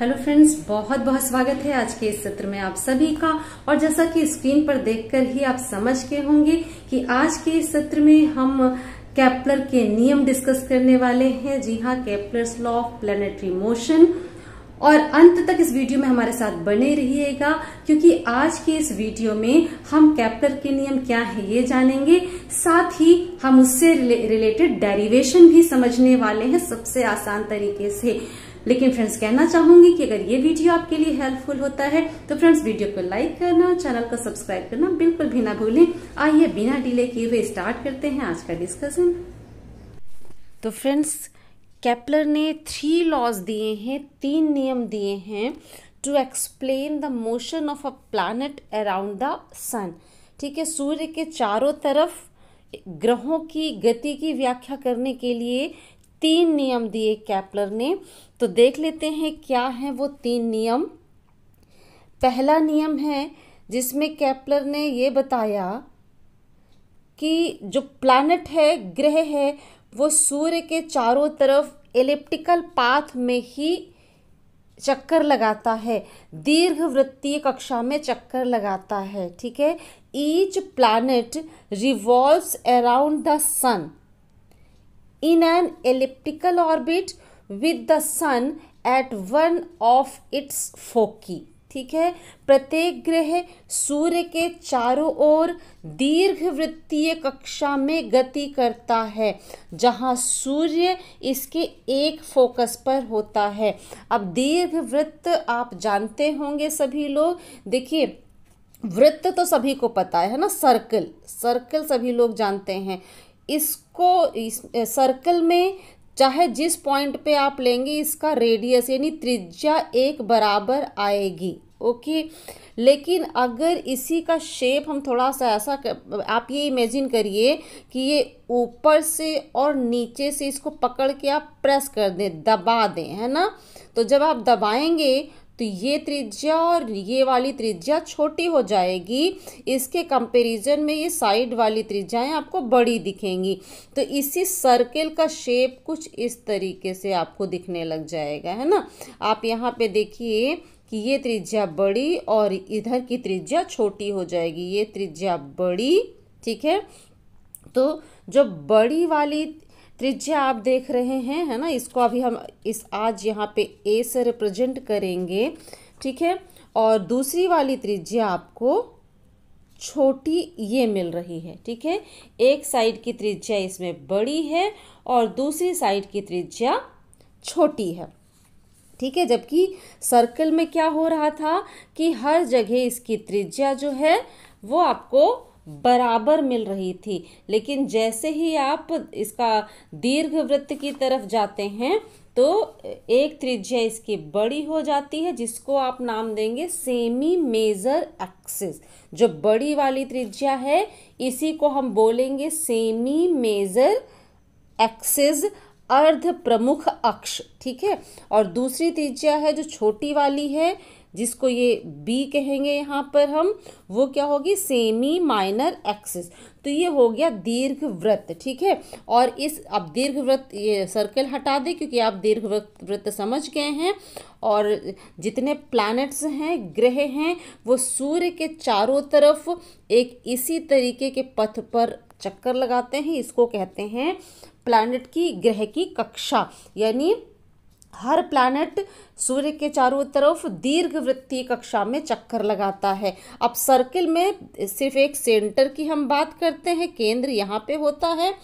Hello friends बहुत बहुत स्वागत है आज के इस सत्र में आप सभी का और जैसा कि स्क्रीन पर देखकर ही आप समझ के होंगे कि आज के इस सत्र में हम कैप्लर के नियम डिस्कस करने वाले हैं जी हाँ Kepler's law of planetary motion और अंत तक इस वीडियो में हमारे साथ बने रहिएगा क्योंकि आज के इस वीडियो में हम कैप्लर के नियम क्या है ये जानेंगे साथ ही हम उससे रिले, रिलेटेड डेरिवेशन भी समझने वाले हैं सबसे आसान तरीके से लेकिन फ्रेंड्स कहना चाहूंगी कि अगर ये वीडियो आपके लिए हेल्पफुल होता है तो फ्रेंड्स वीडियो को लाइक करना चैनल को सब्सक्राइब करना बिल्कुल भी ना भूलें आइए बिना डिले किए हुए स्टार्ट करते हैं आज का डिस्कशन तो फ्रेंड्स कैपलर ने थ्री लॉज दिए हैं तीन नियम दिए हैं to explain the motion of a planet around the sun ठीक है सूर्य के चारों तरफ ग्रहों की गति की व्याख्या करने के लिए तीन नियम दिए कैपलर ने तो देख लेते हैं क्या है वो तीन नियम पहला नियम है जिसमें कैपलर ने ये बताया कि जो प्लानट है ग्रह है वो सूर्य के चारों तरफ एलिप्टिकल पाथ में ही चक्कर लगाता है दीर्घ वृत्तीय कक्षा में चक्कर लगाता है ठीक है each planet revolves around the sun in an elliptical orbit with the sun at one of its foci ठीक है प्रत्येक ग्रह सूर्य के चारों ओर दीर्घ वृत्तीय कक्षा में गति करता है जहां सूर्य इसके एक फोकस पर होता है अब दीर्घ वृत्त आप जानते होंगे सभी लोग देखिए वृत्त तो सभी को पता है ना सर्कल सर्कल सभी लोग जानते हैं इस आपको इस सर्कल में चाहे जिस पॉइंट पे आप लेंगे इसका रेडियस यानी त्रिज्या एक बराबर आएगी ओके लेकिन अगर इसी का शेप हम थोड़ा सा ऐसा कर, आप ये इमेजिन करिए कि ये ऊपर से और नीचे से इसको पकड़ के आप प्रेस कर दें दबा दें है ना तो जब आप दबाएंगे तो ये त्रिज्या और ये वाली त्रिज्या छोटी हो जाएगी इसके कंपेरिजन में ये साइड वाली त्रिज्याएं आपको बड़ी दिखेंगी तो इसी सर्किल का शेप कुछ इस तरीके से आपको दिखने लग जाएगा है ना आप यहाँ पे देखिए कि ये त्रिज्या बड़ी और इधर की त्रिज्या छोटी हो जाएगी ये त्रिज्या बड़ी ठीक है तो जो बड़ी वाली त्रिज्या आप देख रहे हैं है ना इसको अभी हम इस आज यहाँ पे ए से रिप्रेजेंट करेंगे ठीक है और दूसरी वाली त्रिज्या आपको छोटी ये मिल रही है ठीक है एक साइड की त्रिज्या इसमें बड़ी है और दूसरी साइड की त्रिज्या छोटी है ठीक है जबकि सर्कल में क्या हो रहा था कि हर जगह इसकी त्रिज्या जो है वो आपको बराबर मिल रही थी लेकिन जैसे ही आप इसका दीर्घ वृत्त की तरफ जाते हैं तो एक त्रिज्या इसकी बड़ी हो जाती है जिसको आप नाम देंगे सेमी मेजर एक्सिस जो बड़ी वाली त्रिज्या है इसी को हम बोलेंगे सेमी मेजर एक्सिस अर्ध प्रमुख अक्ष ठीक है और दूसरी त्रिज्या है जो छोटी वाली है जिसको ये बी कहेंगे यहाँ पर हम वो क्या होगी सेमी माइनर एक्सिस तो ये हो गया दीर्घ वृत्त ठीक है और इस अब दीर्घ वृत्त ये सर्कल हटा दें क्योंकि आप दीर्घ व्रत वृत्त समझ गए हैं और जितने प्लैनेट्स हैं ग्रह हैं वो सूर्य के चारों तरफ एक इसी तरीके के पथ पर चक्कर लगाते हैं इसको कहते हैं प्लैनेट की ग्रह की कक्षा यानी हर प्लैनेट सूर्य के चारों तरफ दीर्घ वृत्तीय कक्षा में चक्कर लगाता है अब सर्किल में सिर्फ एक सेंटर की हम बात करते हैं केंद्र यहाँ पे होता है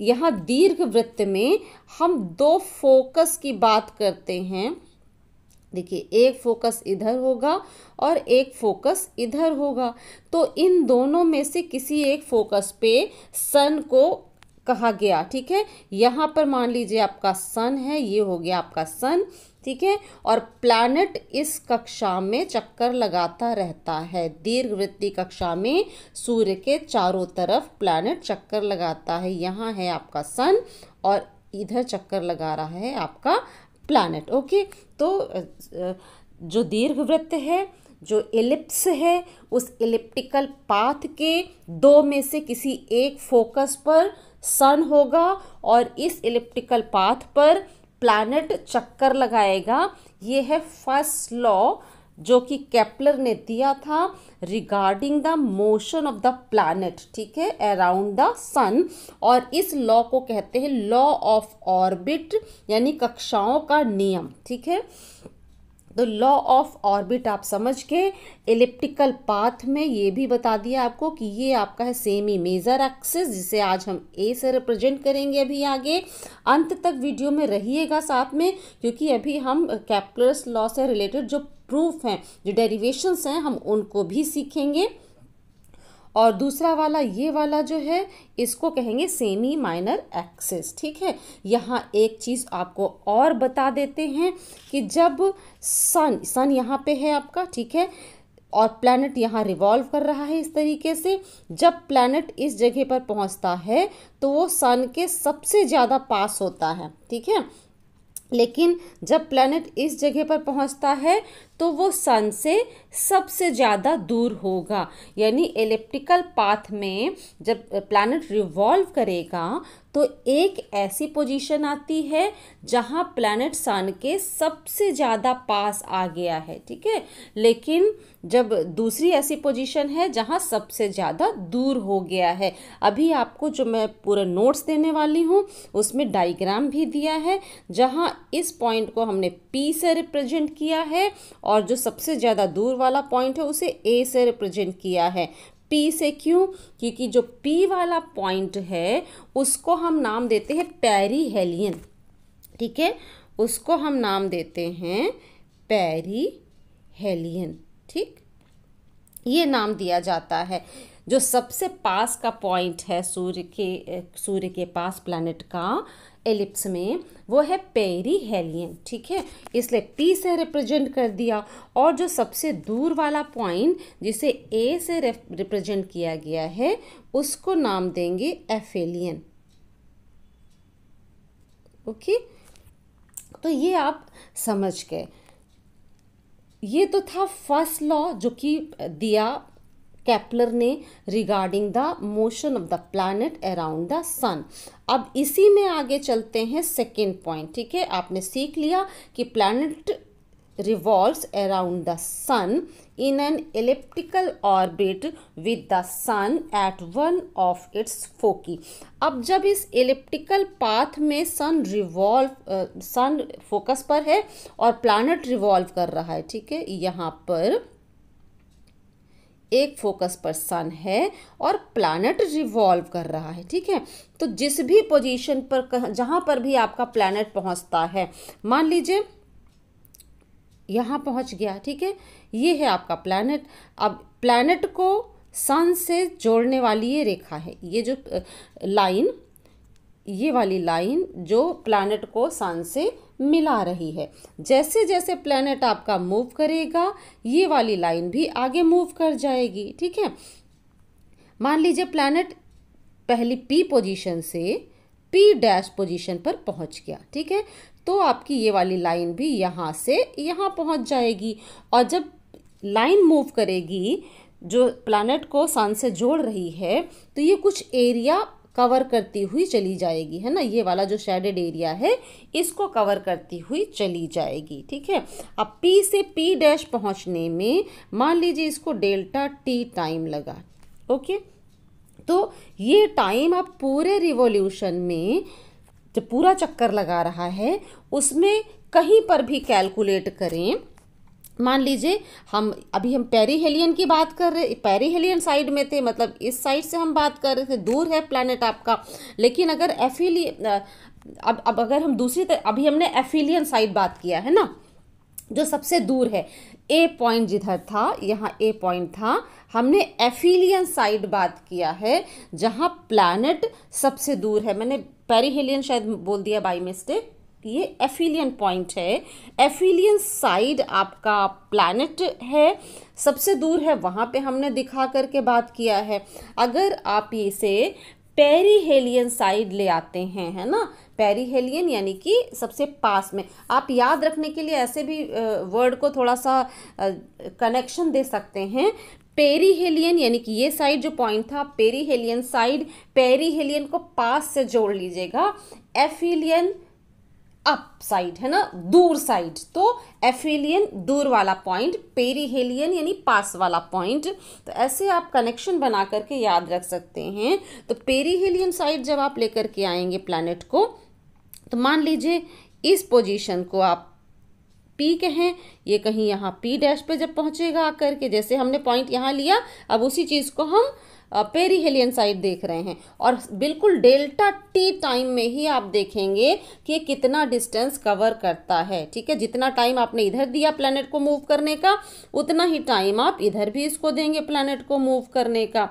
यहाँ दीर्घ वृत्त में हम दो फोकस की बात करते हैं देखिए एक फोकस इधर होगा और एक फोकस इधर होगा तो इन दोनों में से किसी एक फोकस पे सन को कहा गया ठीक है यहाँ पर मान लीजिए आपका सन है ये हो गया आपका सन ठीक है और प्लैनेट इस कक्षा में चक्कर लगाता रहता है दीर्घ वृत्ति कक्षा में सूर्य के चारों तरफ प्लैनेट चक्कर लगाता है यहाँ है आपका सन और इधर चक्कर लगा रहा है आपका प्लैनेट ओके तो जो दीर्घ वृत्त है जो एलिप्स है उस एलिप्टिकल पाथ के दो में से किसी एक फोकस पर सन होगा और इस इलिप्टिकल पाथ पर प्लैनेट चक्कर लगाएगा ये है फर्स्ट लॉ जो कि कैप्लर ने दिया था regarding the motion of the planet ठीक है अराउंड द सन और इस लॉ को कहते हैं लॉ ऑफ ऑर्बिट यानी कक्षाओं का नियम ठीक है तो लॉ ऑफ ऑर्बिट आप समझ के इलिप्टिकल पाथ में ये भी बता दिया आपको कि ये आपका है सेमी मेजर एक्सिस जिसे आज हम ए से रिप्रेजेंट करेंगे अभी आगे अंत तक वीडियो में रहिएगा साथ में क्योंकि अभी हम कैप्टलर्स लॉ से रिलेटेड जो प्रूफ हैं जो डेरिवेशंस हैं हम उनको भी सीखेंगे और दूसरा वाला ये वाला जो है इसको कहेंगे सेमी माइनर एक्सिस ठीक है यहाँ एक चीज़ आपको और बता देते हैं कि जब सन सन यहाँ पे है आपका ठीक है और प्लैनेट यहाँ रिवॉल्व कर रहा है इस तरीके से जब प्लैनेट इस जगह पर पहुँचता है तो वो सन के सबसे ज़्यादा पास होता है ठीक है लेकिन जब प्लैनेट इस जगह पर पहुंचता है तो वो सन से सबसे ज़्यादा दूर होगा यानी इलेप्टिकल पाथ में जब प्लानट रिवॉल्व करेगा तो एक ऐसी पोजीशन आती है जहाँ प्लानट सन के सबसे ज़्यादा पास आ गया है ठीक है लेकिन जब दूसरी ऐसी पोजीशन है जहाँ सबसे ज़्यादा दूर हो गया है अभी आपको जो मैं पूरा नोट्स देने वाली हूँ उसमें डायग्राम भी दिया है जहाँ इस पॉइंट को हमने पी से रिप्रेजेंट किया है और जो सबसे ज़्यादा दूर वाला पॉइंट है उसे ए से रिप्रेजेंट किया है पी से क्यों क्योंकि जो पी वाला पॉइंट है उसको हम नाम देते हैं पैरी हेलियन ठीक है उसको हम नाम देते हैं पैरी हेलियन ठीक ये नाम दिया जाता है जो सबसे पास का पॉइंट है सूर्य के सूर्य के पास प्लानट का एलिप्स में वो है पेरी हेलियन ठीक है इसलिए पी से रिप्रेजेंट कर दिया और जो सबसे दूर वाला पॉइंट जिसे ए से रिप्रेजेंट किया गया है उसको नाम देंगे एफेलियन ओके तो ये आप समझ गए ये तो था फर्स्ट लॉ जो कि दिया कैप्लर ने regarding the motion of the planet around the sun अब इसी में आगे चलते हैं सेकेंड पॉइंट ठीक है आपने सीख लिया कि planet revolve around the sun in an elliptical orbit with the sun at one of its foci अब जब इस एलिप्टिकल पाथ में सन रिवॉल्व सन फोकस पर है और प्लानट रिवॉल्व कर रहा है ठीक है यहाँ पर एक फोकस पर सन है और प्लानट रिवॉल्व कर रहा है ठीक है तो जिस भी पोजीशन पर जहाँ पर भी आपका प्लानट पहुँचता है मान लीजिए यहाँ पहुँच गया ठीक है ये है आपका प्लानट अब प्लानट को सन से जोड़ने वाली ये रेखा है ये जो लाइन ये वाली लाइन जो प्लानट को सन से मिला रही है जैसे जैसे प्लानट आपका मूव करेगा ये वाली लाइन भी आगे मूव कर जाएगी ठीक है मान लीजिए प्लानट पहली पी पोजीशन से पी डैश पोजीशन पर पहुंच गया ठीक है तो आपकी ये वाली लाइन भी यहाँ से यहाँ पहुंच जाएगी और जब लाइन मूव करेगी जो प्लानट को सन से जोड़ रही है तो ये कुछ एरिया कवर करती हुई चली जाएगी है ना ये वाला जो शेडेड एरिया है इसको कवर करती हुई चली जाएगी ठीक है अब पी से पी डैश पहुँचने में मान लीजिए इसको डेल्टा टी टाइम लगा ओके तो ये टाइम आप पूरे रिवोल्यूशन में जो पूरा चक्कर लगा रहा है उसमें कहीं पर भी कैलकुलेट करें मान लीजिए हम अभी हम पेरी हेलियन की बात कर रहे पेरी हेलियन साइड में थे मतलब इस साइड से हम बात कर रहे थे दूर है प्लानट आपका लेकिन अगर एफिली अब अब अगर हम दूसरी तरह अभी हमने एफिलियन साइड बात किया है ना जो सबसे दूर है ए पॉइंट जिधर था यहाँ ए पॉइंट था हमने एफिलियन साइड बात किया है जहाँ प्लानट सबसे दूर है मैंने पेरीहेलियन शायद बोल दिया बाई मिस्टेक कि है एफिलियन पॉइंट है एफिलियन साइड आपका प्लानट है सबसे दूर है वहाँ पे हमने दिखा करके बात किया है अगर आप इसे पेरीहेलियन साइड ले आते हैं है ना पेरीहेलियन यानी कि सबसे पास में आप याद रखने के लिए ऐसे भी वर्ड को थोड़ा सा कनेक्शन दे सकते हैं पेरीहेलियन यानी कि ये साइड जो पॉइंट था पेरीहेलियन साइड पेरीहेलियन को पास से जोड़ लीजिएगा एफिलियन अप साइड है ना दूर साइड तो एफेलियन दूर वाला पॉइंट पेरीहेलियन यानी पास वाला पॉइंट तो ऐसे आप कनेक्शन बना करके याद रख सकते हैं तो पेरीहेलियन साइड जब आप लेकर के आएंगे प्लानट को तो मान लीजिए इस पोजीशन को आप पी कहें ये कहीं यहाँ पी डैश पे जब पहुँचेगा आकर के जैसे हमने पॉइंट यहाँ लिया अब उसी चीज़ को हम पेरी हेलियन साइड देख रहे हैं और बिल्कुल डेल्टा टी टाइम में ही आप देखेंगे कि कितना डिस्टेंस कवर करता है ठीक है जितना टाइम आपने इधर दिया प्लानट को मूव करने का उतना ही टाइम आप इधर भी इसको देंगे प्लानट को मूव करने का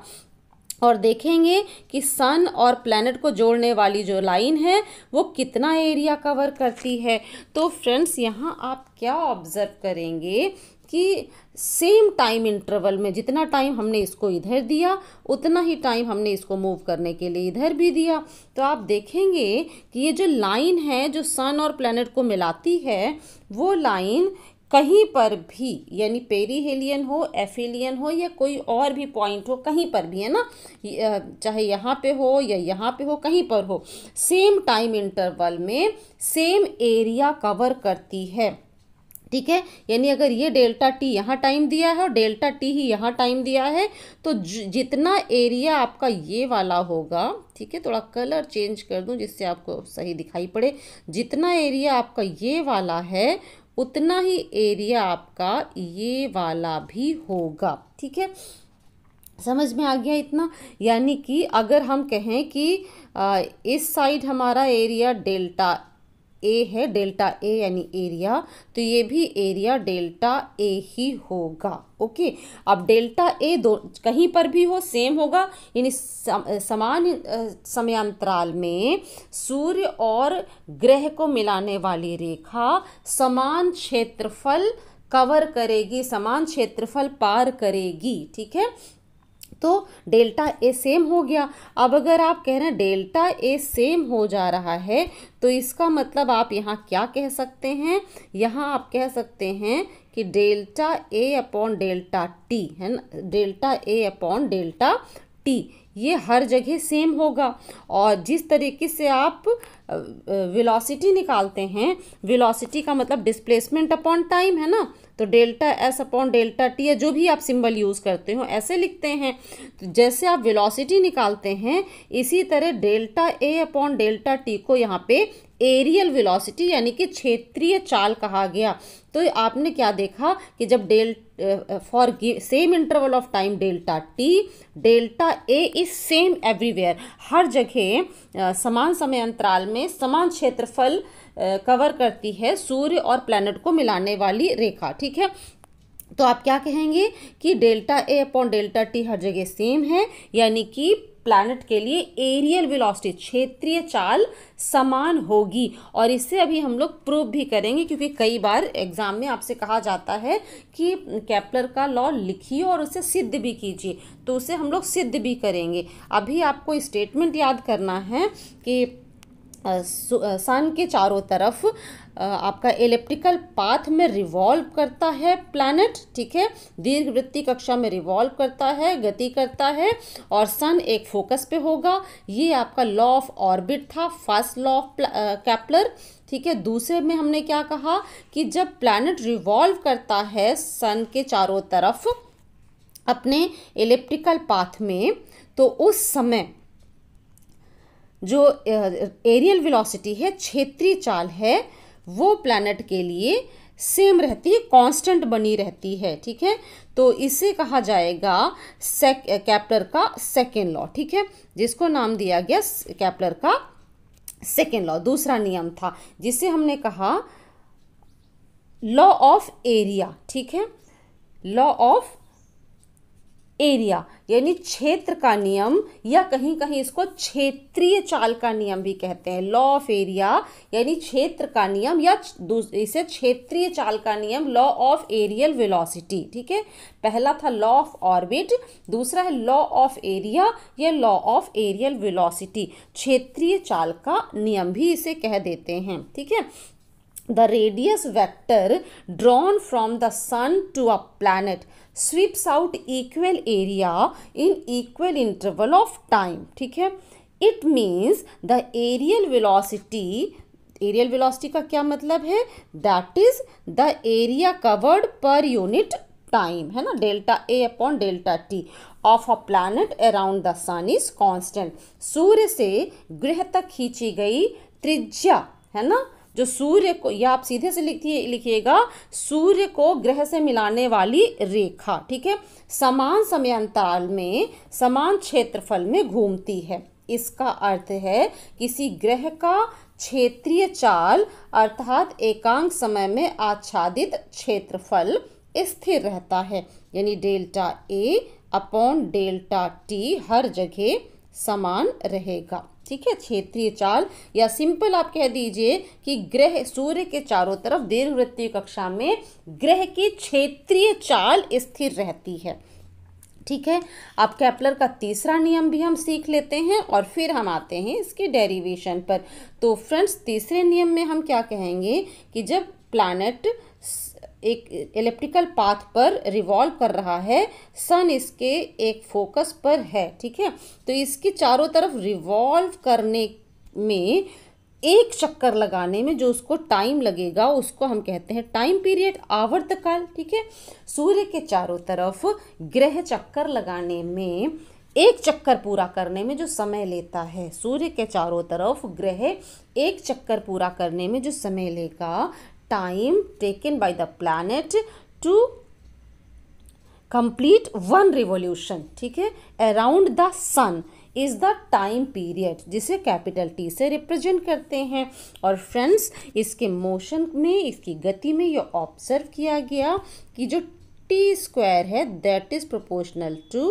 और देखेंगे कि सन और प्लैनेट को जोड़ने वाली जो लाइन है वो कितना एरिया कवर करती है तो फ्रेंड्स यहाँ आप क्या ऑब्ज़र्व करेंगे कि सेम टाइम इंटरवल में जितना टाइम हमने इसको इधर दिया उतना ही टाइम हमने इसको मूव करने के लिए इधर भी दिया तो आप देखेंगे कि ये जो लाइन है जो सन और प्लैनेट को मिलाती है वो लाइन कहीं पर भी यानी पेरीहेलियन हो एफिलियन हो या कोई और भी पॉइंट हो कहीं पर भी है ना चाहे यहाँ पे हो या यहाँ पे हो कहीं पर हो सेम टाइम इंटरवल में सेम एरिया कवर करती है ठीक है यानी अगर ये डेल्टा टी यहाँ टाइम दिया है और डेल्टा टी ही यहाँ टाइम दिया है तो जितना एरिया आपका ये वाला होगा ठीक है थोड़ा कलर चेंज कर दूँ जिससे आपको सही दिखाई पड़े जितना एरिया आपका ये वाला है उतना ही एरिया आपका ये वाला भी होगा ठीक है समझ में आ गया इतना यानी कि अगर हम कहें कि इस साइड हमारा एरिया डेल्टा ए है डेल्टा ए यानी एरिया तो ये भी एरिया डेल्टा ए ही होगा ओके अब डेल्टा ए दो कहीं पर भी हो सेम होगा यानी समान समयांतराल में सूर्य और ग्रह को मिलाने वाली रेखा समान क्षेत्रफल कवर करेगी समान क्षेत्रफल पार करेगी ठीक है तो डेल्टा ए सेम हो गया अब अगर आप कह रहे हैं डेल्टा ए सेम हो जा रहा है तो इसका मतलब आप यहाँ क्या कह सकते हैं यहाँ आप कह सकते हैं कि delta A upon delta T है ना delta A upon delta T ये हर जगह सेम होगा और जिस तरीके से आप वेलोसिटी निकालते हैं वेलोसिटी का मतलब डिस्प्लेसमेंट अपॉन टाइम है ना तो delta S upon delta T या जो भी आप सिंबल यूज़ करते हो ऐसे लिखते हैं तो जैसे आप वेलोसिटी निकालते हैं इसी तरह delta A upon delta T को यहाँ पे एरियल वेलोसिटी यानी कि क्षेत्रीय चाल कहा गया तो आपने क्या देखा कि जब डेल for same interval of time delta T delta A is same everywhere हर जगह समान समय अंतराल में समान क्षेत्रफल कवर करती है सूर्य और प्लैनेट को मिलाने वाली रेखा ठीक है तो आप क्या कहेंगे कि delta A upon delta T हर जगह सेम है यानी कि प्लैनेट के लिए एरियल वेलोसिटी क्षेत्रीय चाल समान होगी और इससे अभी हम लोग प्रूव भी करेंगे क्योंकि कई बार एग्जाम में आपसे कहा जाता है कि कैप्लर का लॉ लिखिए और उसे सिद्ध भी कीजिए तो उसे हम लोग सिद्ध भी करेंगे अभी आपको स्टेटमेंट याद करना है कि सन के चारों तरफ आपका एलिप्टिकल पाथ में रिवॉल्व करता है प्लैनेट ठीक है दीर्घ वृत्ति कक्षा में रिवॉल्व करता है गति करता है और सन एक फोकस पे होगा ये आपका लॉ ऑफ ऑर्बिट था फर्स्ट लॉ ऑफ कैप्लर ठीक है दूसरे में हमने क्या कहा कि जब प्लैनेट रिवॉल्व करता है सन के चारों तरफ अपने एलिप्टिकल पाथ में तो उस समय जो एरियल वेलोसिटी है क्षेत्रीय चाल है वो प्लानट के लिए सेम रहती है कांस्टेंट बनी रहती है ठीक है तो इसे कहा जाएगा सेक कैप्लर का सेकेंड लॉ ठीक है जिसको नाम दिया गया कैप्लर का सेकेंड लॉ दूसरा नियम था जिसे हमने कहा लॉ ऑफ एरिया ठीक है लॉ ऑफ एरिया यानी क्षेत्र का नियम या कहीं कहीं इसको क्षेत्रीय चाल का नियम भी कहते हैं लॉ ऑफ एरिया यानी क्षेत्र का नियम या इसे क्षेत्रीय चाल का नियम लॉ ऑफ एरियल वेलोसिटी ठीक है पहला था लॉ ऑफ ऑर्बिट दूसरा है लॉ ऑफ एरिया या लॉ ऑफ एरियल वेलोसिटी क्षेत्रीय चाल का नियम भी इसे कह देते हैं ठीक है the radius vector drawn from the sun to a planet sweeps out equal area in equal interval of time ठीक है it means the areal velocity areal velocity का क्या मतलब है that is the area covered per unit time है ना delta A upon delta T of a planet around the sun is constant सूर्य से ग्रह तक खींची गई त्रिज्या है ना जो सूर्य को या आप सीधे से लिखिए लिखिएगा सूर्य को ग्रह से मिलाने वाली रेखा ठीक है समान समय अंतराल में समान क्षेत्रफल में घूमती है इसका अर्थ है किसी ग्रह का क्षेत्रीय चाल अर्थात एकांक समय में आच्छादित क्षेत्रफल स्थिर रहता है यानी delta A upon delta T हर जगह समान रहेगा ठीक है क्षेत्रीय चाल या सिंपल आप कह दीजिए कि ग्रह सूर्य के चारों तरफ दीर्घवृत्तीय कक्षा में ग्रह की क्षेत्रीय चाल स्थिर रहती है ठीक है अब कैप्लर का तीसरा नियम भी हम सीख लेते हैं और फिर हम आते हैं इसके डेरिवेशन पर तो फ्रेंड्स तीसरे नियम में हम क्या कहेंगे कि जब प्लानट एक इलेक्ट्रिकल पाथ पर रिवॉल्व कर रहा है सन इसके एक फोकस पर है ठीक है तो इसकी चारों तरफ रिवॉल्व करने में एक चक्कर लगाने में जो उसको टाइम लगेगा उसको हम कहते हैं टाइम पीरियड आवर्तकाल ठीक है सूर्य के चारों तरफ ग्रह चक्कर लगाने में एक चक्कर पूरा करने में जो समय लेता है सूर्य के चारों तरफ ग्रह एक चक्कर पूरा करने में जो समय लेगा time taken by the planet to complete one revolution ठीक है around the sun is the time period जिसे कैपिटल टी से रिप्रेजेंट करते हैं और फ्रेंड्स इसके मोशन में इसकी गति में यह ऑब्जर्व किया गया कि जो टी स्क्वायर है that is proportional to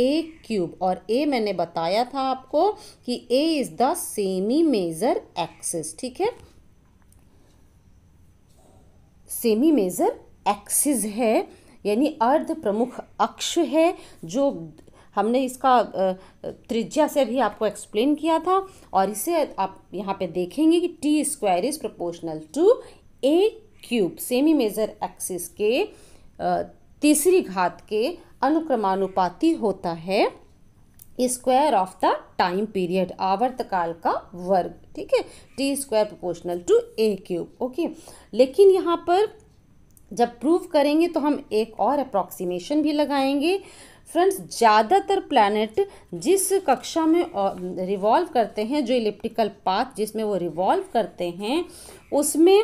A cube और ए मैंने बताया था आपको कि A is the semi major axis ठीक है सेमी मेजर एक्सिस है यानी अर्ध प्रमुख अक्ष है जो हमने इसका त्रिज्या से भी आपको एक्सप्लेन किया था और इसे आप यहाँ पे देखेंगे कि T square is proportional to A cube semi major axis के तीसरी घात के अनुक्रमानुपाती होता है square of the time period आवर्तकाल का वर्ग ठीक है T square proportional to A cube okay लेकिन यहाँ पर जब प्रूव करेंगे तो हम एक और अप्रॉक्सीमेशन भी लगाएंगे फ्रेंड्स ज़्यादातर प्लानट जिस कक्षा में रिवॉल्व करते हैं जो इलिप्टिकल पाथ जिसमें वो रिवॉल्व करते हैं उसमें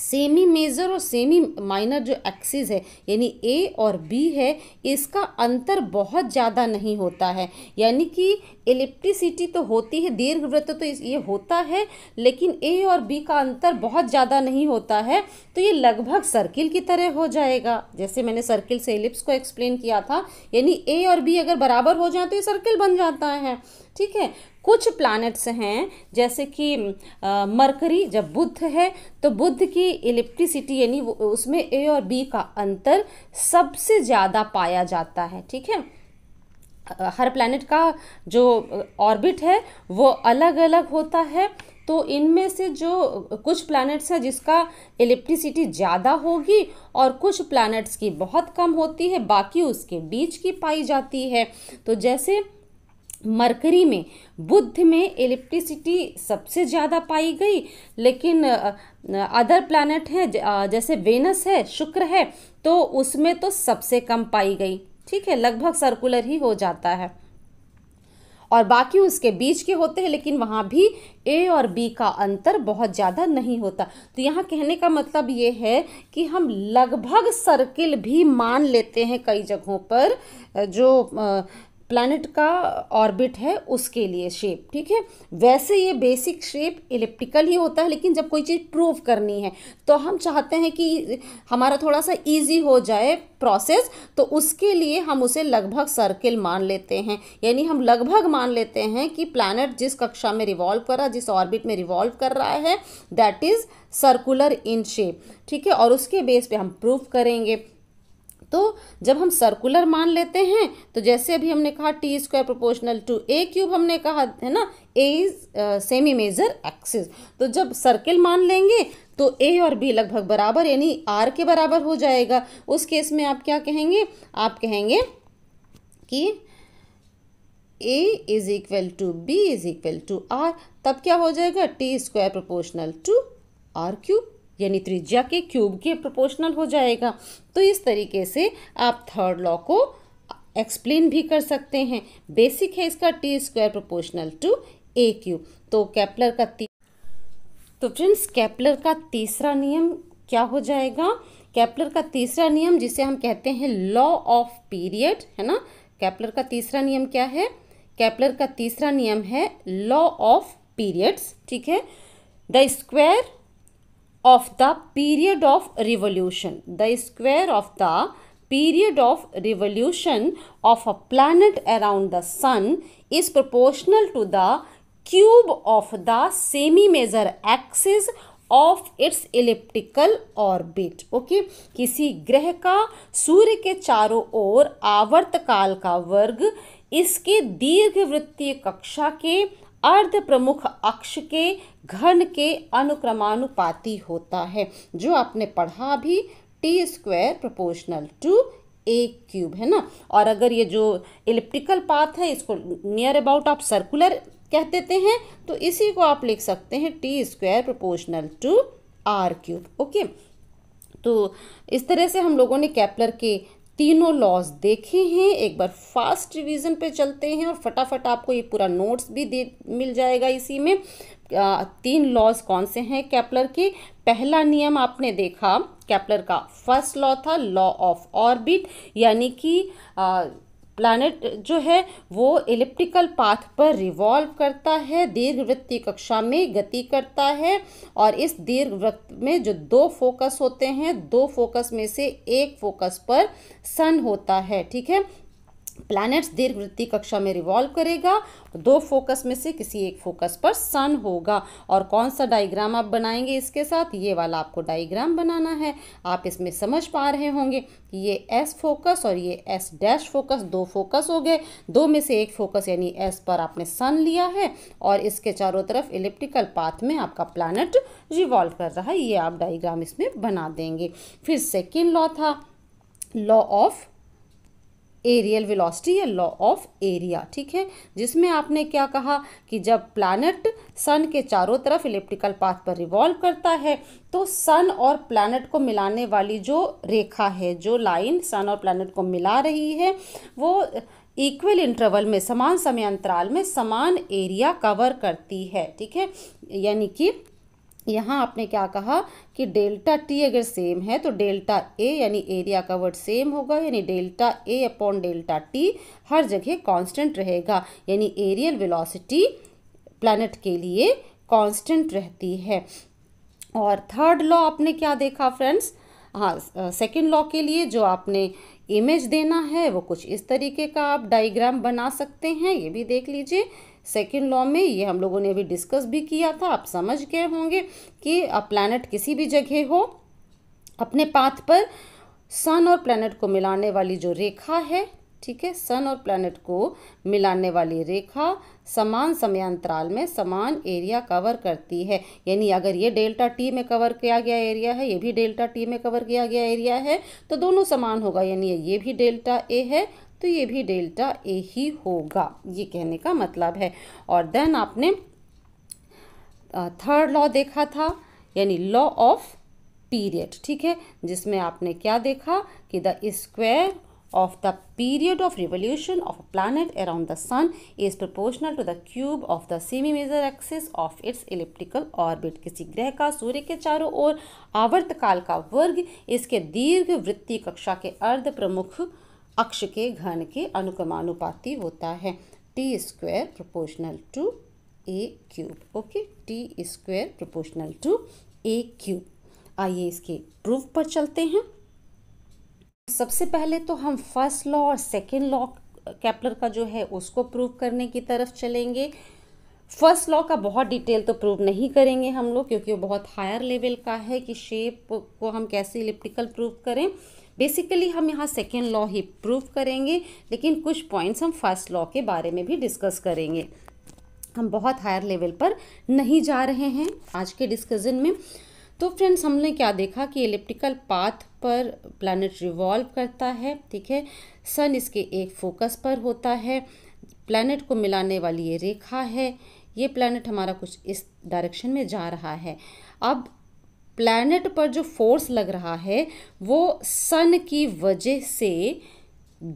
सेमी मेजर और सेमी माइनर जो एक्सिस है यानी ए और बी है इसका अंतर बहुत ज़्यादा नहीं होता है यानी कि इलेक्ट्रिसिटी तो होती है दीर्घवृत्त तो ये होता है लेकिन ए और बी का अंतर बहुत ज़्यादा नहीं होता है तो ये लगभग सर्किल की तरह हो जाएगा जैसे मैंने सर्किल से एलिप्स को एक्सप्लेन किया था यानी ए और बी अगर बराबर हो जाए तो ये सर्किल बन जाता है ठीक है कुछ प्लानट्स हैं जैसे कि मरकरी जब बुध है तो बुध की इलेक्ट्रिसिटी यानी उसमें ए और बी का अंतर सबसे ज़्यादा पाया जाता है ठीक है हर प्लानट का जो ऑर्बिट है वो अलग अलग होता है तो इनमें से जो कुछ प्लैनेट्स हैं जिसका इलेक्ट्रिसिटी ज़्यादा होगी और कुछ प्लैनेट्स की बहुत कम होती है बाकी उसके बीच की पाई जाती है तो जैसे मरकरी में बुद्ध में इलेक्ट्रिसिटी सबसे ज़्यादा पाई गई लेकिन अदर प्लानट हैं जैसे वेनस है शुक्र है तो उसमें तो सबसे कम पाई गई ठीक है लगभग सर्कुलर ही हो जाता है और बाकी उसके बीच के होते हैं लेकिन वहाँ भी ए और बी का अंतर बहुत ज़्यादा नहीं होता तो यहाँ कहने का मतलब ये है कि हम लगभग सर्किल भी मान लेते हैं कई जगहों पर जो प्लानट का ऑर्बिट है उसके लिए शेप ठीक है वैसे ये बेसिक शेप इलिप्टिकल ही होता है लेकिन जब कोई चीज़ प्रूव करनी है तो हम चाहते हैं कि हमारा थोड़ा सा इजी हो जाए प्रोसेस तो उसके लिए हम उसे लगभग सर्किल मान लेते हैं यानी हम लगभग मान लेते हैं कि प्लानट जिस कक्षा में रिवॉल्व कर रहा है जिस ऑर्बिट में रिवॉल्व कर रहा है that is circular in shape ठीक है और उसके बेस पे हम प्रूव करेंगे तो जब हम सर्कुलर मान लेते हैं तो जैसे अभी हमने कहा T square proportional to A cube हमने कहा है ना A is semi major axis तो जब सर्किल मान लेंगे तो ए और बी लगभग बराबर यानी आर के बराबर हो जाएगा उस केस में आप क्या कहेंगे आप कहेंगे कि A is equal to B is equal to R तब क्या हो जाएगा T square proportional to R cube यानी त्रिज्या के क्यूब के प्रोपोर्शनल हो जाएगा तो इस तरीके से आप थर्ड लॉ को एक्सप्लेन भी कर सकते हैं बेसिक है इसका T square proportional to A cube तो कैपलर का तो फ्रेंड्स कैपलर का तीसरा नियम क्या हो जाएगा कैपलर का तीसरा नियम जिसे हम कहते हैं लॉ ऑफ पीरियड है ना कैपलर का तीसरा नियम क्या है कैपलर का तीसरा नियम है लॉ ऑफ पीरियड्स ठीक है the square of the period of revolution. The square of the period of revolution of a planet around the sun is proportional to the cube of the semi-major axis of its elliptical orbit okay किसी ग्रह का सूर्य के चारों ओर आवर्त काल का वर्ग इसके दीर्घ वृत्तीय कक्षा के अर्ध प्रमुख अक्ष के घन के अनुक्रमानुपाती होता है जो आपने पढ़ा भी T square proportional to A cube है ना और अगर ये जो इलिप्टिकल पाथ है इसको नियर अबाउट आप सर्कुलर कह देते हैं तो इसी को आप लिख सकते हैं T square proportional to R cube okay तो इस तरह से हम लोगों ने कैप्लर के तीनों लॉज देखे हैं एक बार फास्ट रिवीजन पे चलते हैं और फटाफट आपको ये पूरा नोट्स भी दे मिल जाएगा इसी में आ, तीन लॉज कौन से हैं कैपलर के पहला नियम आपने देखा कैपलर का फर्स्ट लॉ था लॉ ऑफ ऑर्बिट यानी कि प्लानट uh, जो है वो इलिप्टिकल पाथ पर रिवॉल्व करता है दीर्घवृत्तीय कक्षा में गति करता है और इस दीर्घवृत्त में जो दो फोकस होते हैं दो फोकस में से एक फोकस पर सन होता है ठीक है प्लैनेट्स वृत्ति कक्षा में रिवॉल्व करेगा दो फोकस में से किसी एक फोकस पर सन होगा और कौन सा डायग्राम आप बनाएंगे इसके साथ ये वाला आपको डायग्राम बनाना है आप इसमें समझ पा रहे होंगे कि ये एस फोकस और ये एस डैश फोकस दो फोकस हो गए दो में से एक फोकस यानी एस पर आपने सन लिया है और इसके चारों तरफ इलेप्टिकल पाथ में आपका प्लानट रिवॉल्व कर रहा है ये आप डाइग्राम इसमें बना देंगे फिर सेकेंड लॉ था लॉ ऑफ एरियल वेलोसिटी या लॉ ऑफ एरिया ठीक है जिसमें आपने क्या कहा कि जब प्लानट सन के चारों तरफ इलेप्टिकल पाथ पर रिवॉल्व करता है तो सन और प्लानट को मिलाने वाली जो रेखा है जो लाइन सन और प्लानट को मिला रही है वो इक्वल इंटरवल में समान समय अंतराल में समान एरिया कवर करती है ठीक है यानी कि यहाँ आपने क्या कहा कि डेल्टा टी अगर सेम है तो डेल्टा ए यानी एरिया का वर्ड सेम होगा यानी delta A upon delta T हर जगह कांस्टेंट रहेगा यानी एरियल वेलोसिटी प्लैनेट के लिए कांस्टेंट रहती है और थर्ड लॉ आपने क्या देखा फ्रेंड्स हाँ सेकेंड लॉ के लिए जो आपने इमेज देना है वो कुछ इस तरीके का आप डाइग्राम बना सकते हैं ये भी देख लीजिए सेकेंड लॉ में ये हम लोगों ने अभी डिस्कस भी किया था आप समझ गए होंगे कि प्लानट किसी भी जगह हो अपने पाथ पर सन और प्लानट को मिलाने वाली जो रेखा है ठीक है सन और प्लानट को मिलाने वाली रेखा समान समयांतराल में समान एरिया कवर करती है यानी अगर ये डेल्टा टी में कवर किया गया एरिया है ये भी डेल्टा टी में कवर किया गया एरिया है तो दोनों समान होगा यानी ये भी डेल्टा ए है तो ये भी डेल्टा ए ही होगा ये कहने का मतलब है और देन आपने थर्ड लॉ देखा था यानी लॉ ऑफ पीरियड ठीक है जिसमें आपने क्या देखा कि the square of the period of revolution of a planet around the sun is proportional the the cube of the semi major axis of its elliptical किसी ग्रह का सूर्य के चारों ओर आवर्त काल का वर्ग इसके दीर्घ वृत्तीय कक्षा के अर्ध प्रमुख अक्ष के घन के अनुक्रमानुपाती होता है T square proportional to A cube okay T square proportional to A cube आइए इसके प्रूफ पर चलते हैं सबसे पहले तो हम फर्स्ट लॉ और सेकेंड लॉ कैपलर का जो है उसको प्रूव करने की तरफ चलेंगे फर्स्ट लॉ का बहुत डिटेल तो प्रूव नहीं करेंगे हम लोग क्योंकि वो बहुत हायर लेवल का है कि शेप को हम कैसे इलिप्टिकल प्रूव करें बेसिकली हम यहाँ सेकेंड लॉ ही प्रूव करेंगे लेकिन कुछ पॉइंट्स हम फर्स्ट लॉ के बारे में भी डिस्कस करेंगे हम बहुत हायर लेवल पर नहीं जा रहे हैं आज के डिस्कशन में तो फ्रेंड्स हमने क्या देखा कि इलिप्टिकल पाथ पर प्लानट रिवॉल्व करता है ठीक है सन इसके एक फोकस पर होता है प्लानट को मिलाने वाली ये रेखा है ये प्लानट हमारा कुछ इस डायरेक्शन में जा रहा है अब प्लैनेट पर जो फोर्स लग रहा है वो सन की वजह से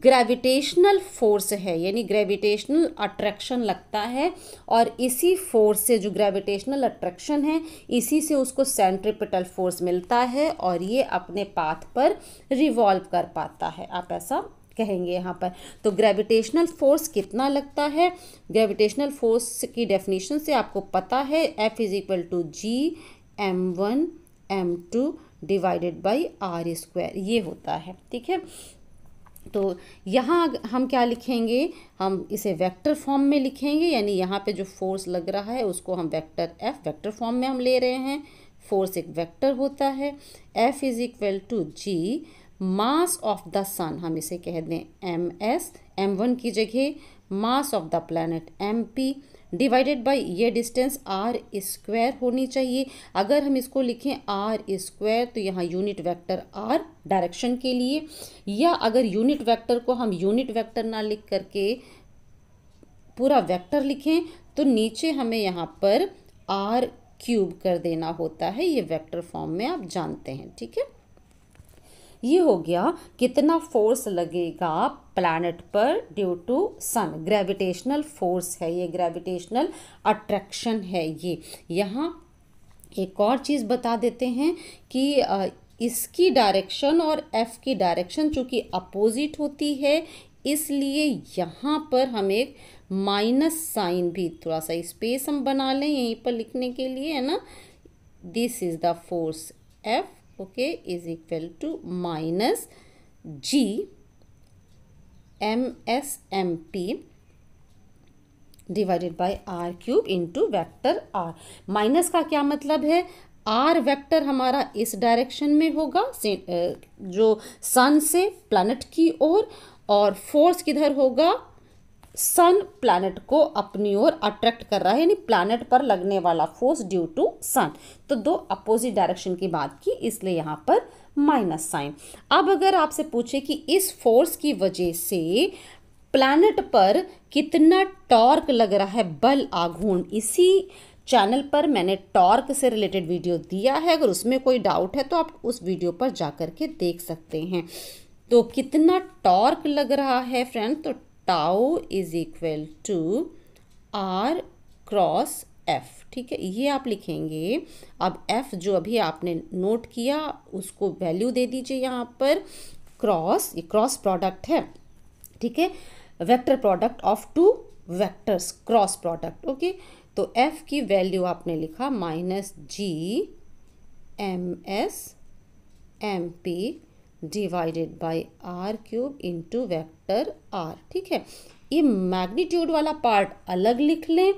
ग्रेविटेशनल फोर्स है यानी ग्रेविटेशनल अट्रैक्शन लगता है और इसी फोर्स से जो ग्रेविटेशनल अट्रैक्शन है इसी से उसको सेंट्रिपिटल फोर्स मिलता है और ये अपने पाथ पर रिवॉल्व कर पाता है आप ऐसा कहेंगे यहाँ पर तो ग्रेविटेशनल फोर्स कितना लगता है ग्रेविटेशनल फोर्स की डेफिनेशन से आपको पता है F is equal to G M one M two divided by R square ये होता है ठीक है तो यहाँ हम क्या लिखेंगे हम इसे वेक्टर फॉर्म में लिखेंगे यानी यहाँ पे जो फोर्स लग रहा है उसको हम वेक्टर एफ वेक्टर फॉर्म में हम ले रहे हैं फोर्स एक वेक्टर होता है F is equal to G mass of the sun हम इसे कह दें एम एस एम वन की जगह mass of the planet M P divided by ये डिस्टेंस आर स्क्वायर होनी चाहिए अगर हम इसको लिखें आर स्क्वायर तो यहाँ यूनिट वेक्टर आर डायरेक्शन के लिए या अगर यूनिट वेक्टर को हम यूनिट वेक्टर ना लिख करके पूरा वेक्टर लिखें तो नीचे हमें यहाँ पर आर क्यूब कर देना होता है ये वेक्टर फॉर्म में आप जानते हैं ठीक है ये हो गया कितना फोर्स लगेगा प्लानट पर due to sun gravitational force है ये ग्रेविटेशनल अट्रैक्शन है ये यहाँ एक और चीज़ बता देते हैं कि इसकी डायरेक्शन और एफ़ की डायरेक्शन चूँकि अपोजिट होती है इसलिए यहाँ पर हम एक माइनस साइन भी थोड़ा सा स्पेस हम बना लें यहीं पर लिखने के लिए है ना this is the force F is equal to minus G M S M P divided by R cube into vector R minus का क्या मतलब है आर वेक्टर हमारा इस डायरेक्शन में होगा जो सन से प्लानट की ओर और फोर्स किधर होगा सन प्लैनेट को अपनी ओर अट्रैक्ट कर रहा है यानी प्लैनेट पर लगने वाला फोर्स ड्यू टू सन तो दो अपोजिट डायरेक्शन की बात की इसलिए यहाँ पर माइनस साइन अब अगर आपसे पूछे कि इस फोर्स की वजह से प्लैनेट पर कितना टॉर्क लग रहा है बल आघूर्ण इसी चैनल पर मैंने टॉर्क से रिलेटेड वीडियो दिया है अगर उसमें कोई डाउट है तो आप उस वीडियो पर जा के देख सकते हैं तो कितना टॉर्क लग रहा है फ्रेंड तो tau is equal to R cross F ठीक है ये आप लिखेंगे अब एफ जो अभी आपने नोट किया उसको वैल्यू दे दीजिए यहाँ पर क्रॉस ये क्रॉस प्रोडक्ट है ठीक है vector product of two vectors cross product okay तो एफ की वैल्यू आपने लिखा minus G M S M P divided by R cube into vector R ठीक है ये मैग्नीट्यूड वाला पार्ट अलग लिख लें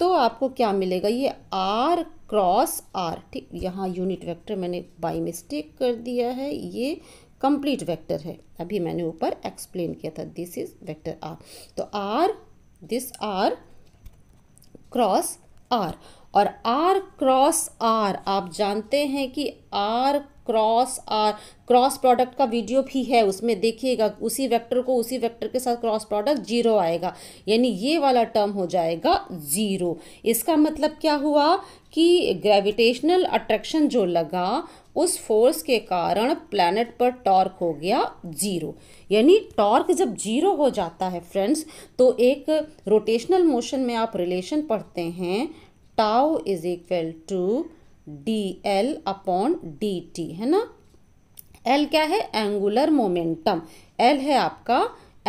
तो आपको क्या मिलेगा ये आर क्रॉस आर ठीक यहाँ यूनिट वेक्टर मैंने बाई मिस्टेक कर दिया है ये कंप्लीट वेक्टर है अभी मैंने ऊपर एक्सप्लेन किया था दिस इज वेक्टर आर तो R this R cross R और आर क्रॉस आर आप जानते हैं कि R cross R cross product का वीडियो भी है उसमें देखिएगा उसी वेक्टर को उसी वेक्टर के साथ क्रॉस प्रोडक्ट जीरो आएगा यानी ये वाला टर्म हो जाएगा ज़ीरो इसका मतलब क्या हुआ कि ग्रेविटेशनल अट्रैक्शन जो लगा उस फोर्स के कारण प्लानट पर टॉर्क हो गया जीरो यानी टॉर्क जब जीरो हो जाता है फ्रेंड्स तो एक रोटेशनल मोशन में आप रिलेशन पढ़ते हैं tau is equal to D L upon D T है ना एल क्या है एंगुलर मोमेंटम एल है आपका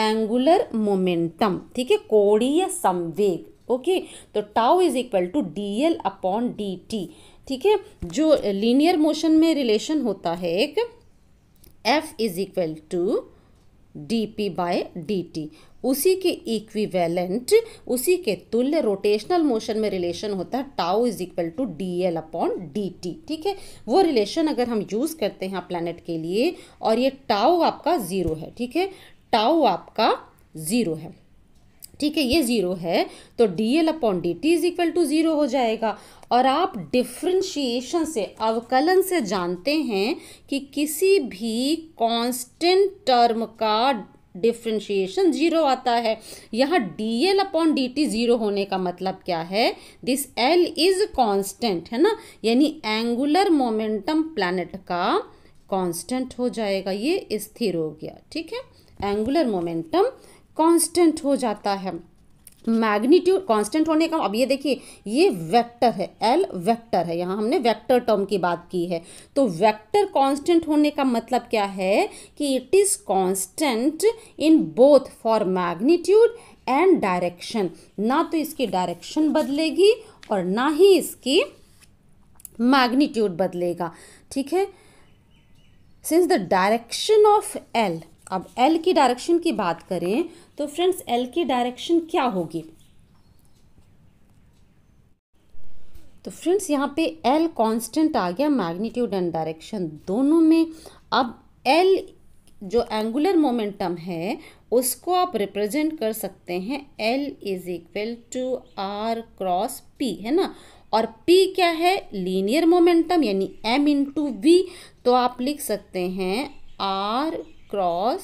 एंगुलर मोमेंटम ठीक है कोणीय संवेग ओके तो tau is equal to D L upon D T ठीक है जो लीनियर मोशन में रिलेशन होता है एक F is equal to D P by D T उसी के इक्विवेलेंट उसी के तुल्य रोटेशनल मोशन में रिलेशन होता है tau is equal to D L upon D T ठीक है वो रिलेशन अगर हम यूज़ करते हैं प्लानट के लिए और ये टाओ आपका ज़ीरो है ठीक है टाओ आपका ज़ीरो है ठीक है ये ज़ीरो है तो D L upon D T is equal to zero हो जाएगा और आप डिफ्रेंशिएशन से अवकलन से जानते हैं कि किसी भी कांस्टेंट टर्म का डिफ्रेंशिएशन जीरो आता है यहाँ D L upon D T zero होने का मतलब क्या है दिस एल इज कांस्टेंट है ना यानी एंगुलर मोमेंटम प्लानट का कांस्टेंट हो जाएगा ये स्थिर हो गया ठीक है एंगुलर मोमेंटम कांस्टेंट हो जाता है मैग्नीट्यूड कांस्टेंट होने का अब ये देखिए ये वेक्टर है एल वेक्टर है यहाँ हमने वेक्टर टर्म की बात की है तो वेक्टर कांस्टेंट होने का मतलब क्या है कि it is constant in both for magnitude and direction ना तो इसकी डायरेक्शन बदलेगी और ना ही इसकी मैग्नीट्यूड बदलेगा ठीक है since the direction of L अब एल की डायरेक्शन की बात करें तो फ्रेंड्स एल की डायरेक्शन क्या होगी तो फ्रेंड्स यहाँ पे एल कांस्टेंट आ गया मैग्नीट्यूड एंड डायरेक्शन दोनों में अब एल जो एंगुलर मोमेंटम है उसको आप रिप्रेजेंट कर सकते हैं L is equal to R cross P है ना और p क्या है लीनियर मोमेंटम यानी m इंटू वी तो आप लिख सकते हैं r क्रॉस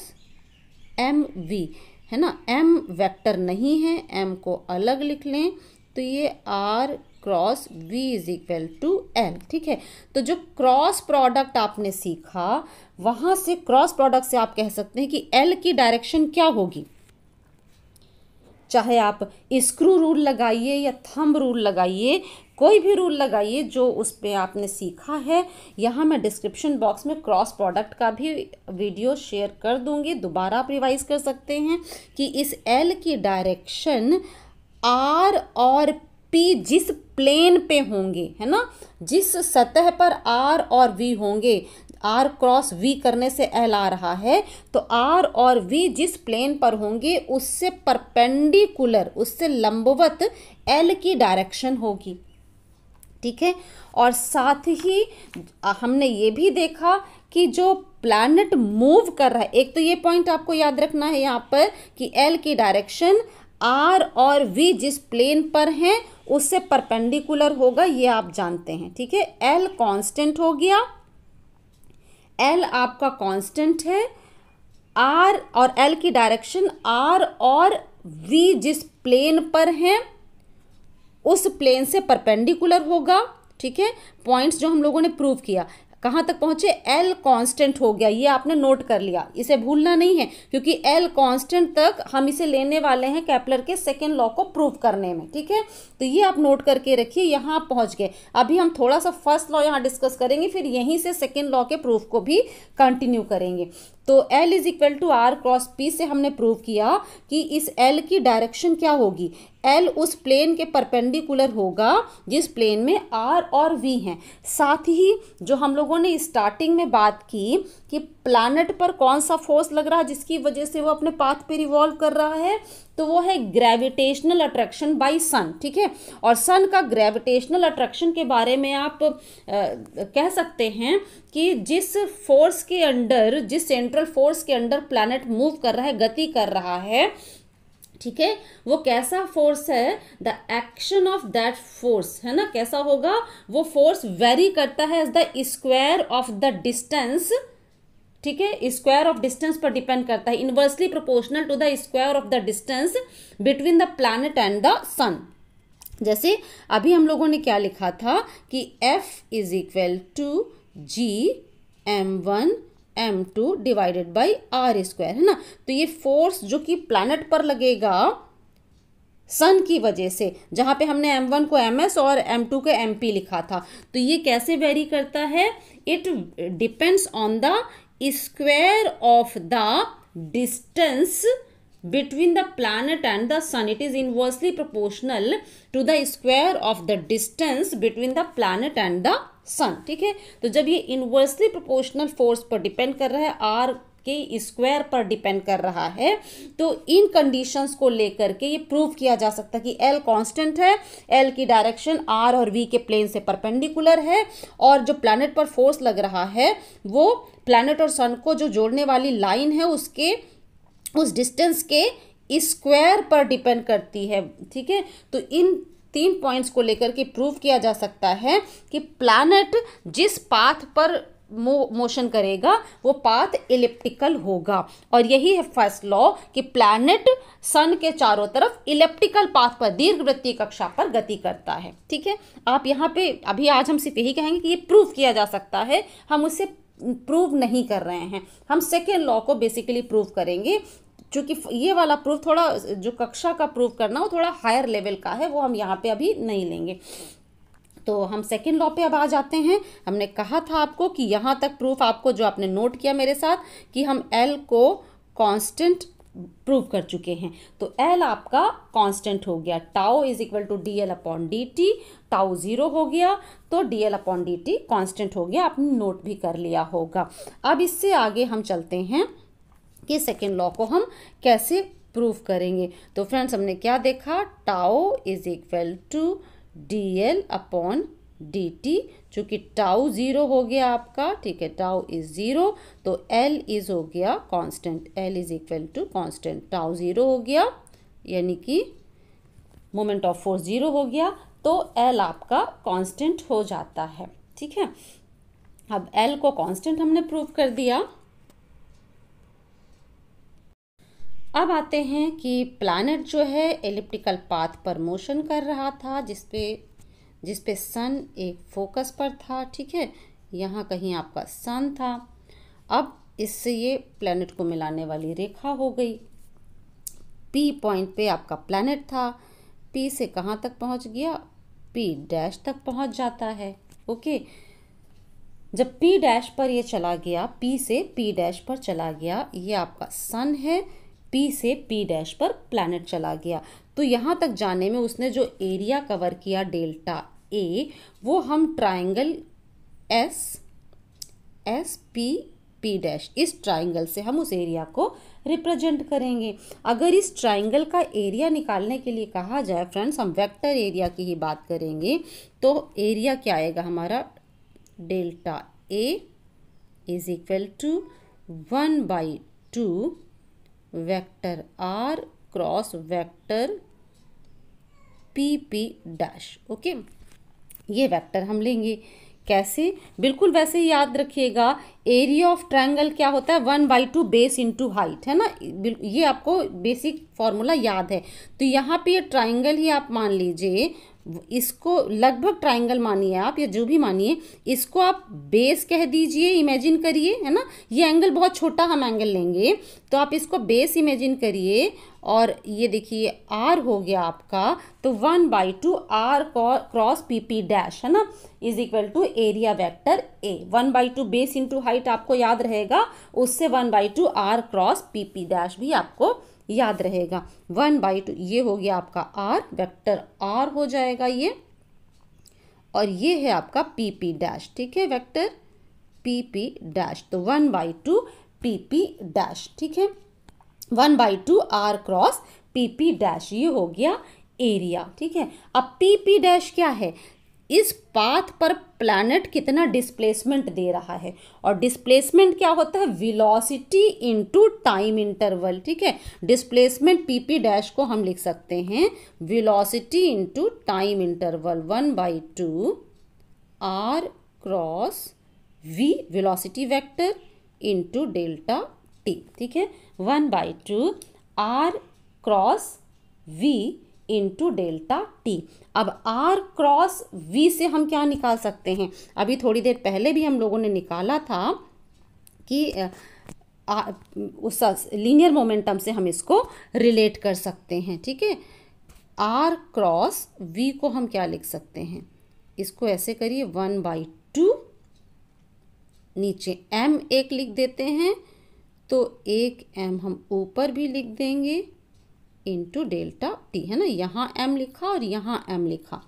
एम वी है ना एम वेक्टर नहीं है एम को अलग लिख लें तो ये R cross V is equal to L ठीक है तो जो क्रॉस प्रोडक्ट आपने सीखा वहाँ से क्रॉस प्रोडक्ट से आप कह सकते हैं कि एल की डायरेक्शन क्या होगी चाहे आप स्क्रू रूल लगाइए या थंब रूल लगाइए कोई भी रूल लगाइए जो उस पर आपने सीखा है यहाँ मैं डिस्क्रिप्शन बॉक्स में क्रॉस प्रोडक्ट का भी वीडियो शेयर कर दूँगी दोबारा आप रिवाइज कर सकते हैं कि इस एल की डायरेक्शन आर और पी जिस प्लेन पे होंगे है ना जिस सतह पर आर और वी होंगे आर क्रॉस वी करने से कहला रहा है तो आर और वी जिस प्लेन पर होंगे उससे परपेंडिकुलर उससे लंबवत एल की डायरेक्शन होगी ठीक है और साथ ही हमने ये भी देखा कि जो प्लानट मूव कर रहा है एक तो ये पॉइंट आपको याद रखना है यहाँ पर कि एल की डायरेक्शन आर और वी जिस प्लेन पर हैं उससे परपेंडिकुलर होगा ये आप जानते हैं ठीक है एल कांस्टेंट हो गया एल आपका कांस्टेंट है आर और एल की डायरेक्शन आर और वी जिस प्लेन पर हैं उस प्लेन से परपेंडिकुलर होगा ठीक है पॉइंट्स जो हम लोगों ने प्रूव किया कहाँ तक पहुँचे एल कांस्टेंट हो गया ये आपने नोट कर लिया इसे भूलना नहीं है क्योंकि एल कांस्टेंट तक हम इसे लेने वाले हैं कैपलर के सेकेंड लॉ को प्रूव करने में ठीक है तो ये आप नोट करके रखिए यहाँ पहुँच गए अभी हम थोड़ा सा फर्स्ट लॉ यहाँ डिस्कस करेंगे फिर यहीं से सेकेंड लॉ के प्रूफ को भी कंटिन्यू करेंगे तो L is equal to R cross P से हमने प्रूव किया कि इस एल की डायरेक्शन क्या होगी एल उस प्लेन के परपेंडिकुलर होगा जिस प्लेन में आर और वी हैं साथ ही जो हम लोगों ने स्टार्टिंग में बात की कि प्लानट पर कौन सा फोर्स लग रहा है जिसकी वजह से वो अपने पाथ पे रिवॉल्व कर रहा है तो वो है ग्रेविटेशनल अट्रैक्शन बाय सन ठीक है और सन का ग्रेविटेशनल अट्रैक्शन के बारे में आप आ, कह सकते हैं कि जिस फोर्स के अंडर जिस सेंट्रल फोर्स के अंडर प्लानट मूव कर रहा है गति कर रहा है ठीक है वो कैसा फोर्स है the action of that force है ना कैसा होगा वो फोर्स वेरी करता है as the square of the distance ठीक है स्क्वायर ऑफ डिस्टेंस पर डिपेंड करता है inversely proportional to the square of the distance between the planet and the sun जैसे अभी हम लोगों ने क्या लिखा था कि F is equal to G M one M two divided by R square है ना तो ये फोर्स जो कि प्लानट पर लगेगा सन की वजह से जहाँ पे हमने एम वन को एम एस और एम टू को एम पी लिखा था तो ये कैसे वेरी करता है it depends on the square of the distance between the planet and the sun it is inversely proportional to the square of the distance between the planet and the sun ठीक है तो जब ये inversely proportional force पर depend कर रहा है are के स्क्वायर पर डिपेंड कर रहा है तो इन कंडीशंस को लेकर के ये प्रूव किया जा सकता है कि एल कांस्टेंट है एल की डायरेक्शन आर और वी के प्लेन से परपेंडिकुलर है और जो प्लानट पर फोर्स लग रहा है वो प्लानट और सन को जो जोड़ने वाली लाइन है उसके उस डिस्टेंस के स्क्वायर पर डिपेंड करती है ठीक है तो इन तीन पॉइंट्स को लेकर के प्रूव किया जा सकता है कि प्लानट जिस पाथ पर मो, मोशन करेगा वो पाथ इलेप्टिकल होगा और यही है फर्स्ट लॉ कि प्लैनेट सन के चारों तरफ इलेप्टिकल पाथ पर दीर्घ वृत्तीय कक्षा पर गति करता है ठीक है आप यहाँ पे अभी आज हम सिर्फ यही कहेंगे कि ये प्रूव किया जा सकता है हम उससे प्रूव नहीं कर रहे हैं हम सेकेंड लॉ को बेसिकली प्रूव करेंगे चूँकि ये वाला प्रूफ थोड़ा जो कक्षा का प्रूफ करना वो थोड़ा हायर लेवल का है वो हम यहाँ पे अभी नहीं लेंगे तो हम सेकेंड लॉ पे अब आ जाते हैं हमने कहा था आपको कि यहाँ तक प्रूफ आपको जो आपने नोट किया मेरे साथ कि हम एल को कॉन्स्टेंट प्रूव कर चुके हैं तो एल आपका कांस्टेंट हो गया tau is equal to D L upon D T tau zero हो गया तो D L upon D T constant हो गया आपने नोट भी कर लिया होगा अब इससे आगे हम चलते हैं कि सेकेंड लॉ को हम कैसे प्रूव करेंगे तो फ्रेंड्स हमने क्या देखा tau is equal to D L upon D T चूँकि टाओ ज़ीरो हो गया आपका ठीक है टाओ इज़ ज़ीरो तो एल इज़ हो गया constant L is equal to constant tau zero हो गया यानी कि मोमेंट ऑफ फोर्स ज़ीरो हो गया तो एल आपका कांस्टेंट हो जाता है ठीक है अब एल को कांस्टेंट हमने प्रूव कर दिया अब आते हैं कि प्लानट जो है एलिप्टिकल पाथ पर मोशन कर रहा था जिसपे जिस पे सन एक फोकस पर था ठीक है यहाँ कहीं आपका सन था अब इससे ये प्लानट को मिलाने वाली रेखा हो गई पी पॉइंट पे आपका प्लानट था पी से कहाँ तक पहुँच गया पी डैश तक पहुँच जाता है ओके जब पी डैश पर ये चला गया पी से पी डैश पर चला गया ये आपका सन है पी से पी डैश पर प्लानट चला गया तो यहाँ तक जाने में उसने जो एरिया कवर किया डेल्टा ए वो हम triangle S S P P dash इस ट्राइंगल से हम उस एरिया को रिप्रेजेंट करेंगे अगर इस ट्राइंगल का एरिया निकालने के लिए कहा जाए फ्रेंड्स हम वेक्टर एरिया की ही बात करेंगे तो एरिया क्या आएगा हमारा delta A is equal to one by two vector R cross vector P P dash okay ये वेक्टर हम लेंगे कैसे बिल्कुल वैसे ही याद रखिएगा एरिया ऑफ ट्रायंगल क्या होता है one by two base into height है ना ये आपको बेसिक फॉर्मूला याद है तो यहाँ पे ये ट्रायंगल ही आप मान लीजिए इसको लगभग ट्राइंगल मानिए आप या जो भी मानिए इसको आप बेस कह दीजिए इमेजिन करिए है ना ये एंगल बहुत छोटा हम एंगल लेंगे तो आप इसको बेस इमेजिन करिए और ये देखिए आर हो गया आपका तो one by two R cross P P dash है ना is equal to area vector A one by two base into height आपको याद रहेगा उससे one by two R cross P P dash भी आपको याद रहेगा वन बाई टू ये हो गया आपका आर वेक्टर आर हो जाएगा ये और ये है आपका पी पी डैश ठीक है वेक्टर पी पी डैश तो one by two P P dash ठीक है one by two R cross P P dash ये हो गया एरिया ठीक है अब पी पी डैश क्या है इस पाथ पर प्लैनेट कितना डिस्प्लेसमेंट दे रहा है और डिस्प्लेसमेंट क्या होता है विलोसिटी इनटू टाइम इंटरवल ठीक है डिस्प्लेसमेंट पीपी डैश को हम लिख सकते हैं velocity into time interval one by two R cross V velocity vector into delta T ठीक है one by two R cross V into delta T अब आर क्रॉस वी से हम क्या निकाल सकते हैं अभी थोड़ी देर पहले भी हम लोगों ने निकाला था कि उस लीनियर मोमेंटम से हम इसको रिलेट कर सकते हैं ठीक है आर क्रॉस वी को हम क्या लिख सकते हैं इसको ऐसे करिए वन बाई टू नीचे एम एक लिख देते हैं तो एक एम हम ऊपर भी लिख देंगे इंटू डेल्टा टी है ना यहाँ एम लिखा और यहाँ एम लिखा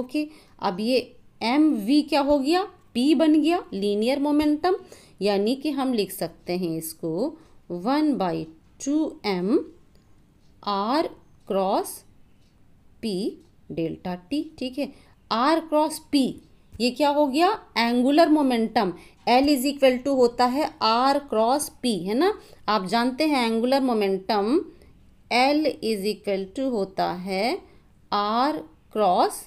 ओके अब ये एम वी क्या हो गया पी बन गया लीनियर मोमेंटम यानी कि हम लिख सकते हैं इसको one by two M R cross P delta T ठीक है आर क्रॉस पी ये क्या हो गया angular momentum L is equal to होता है आर क्रॉस पी है ना आप जानते हैं angular momentum L is equal to होता है आर क्रॉस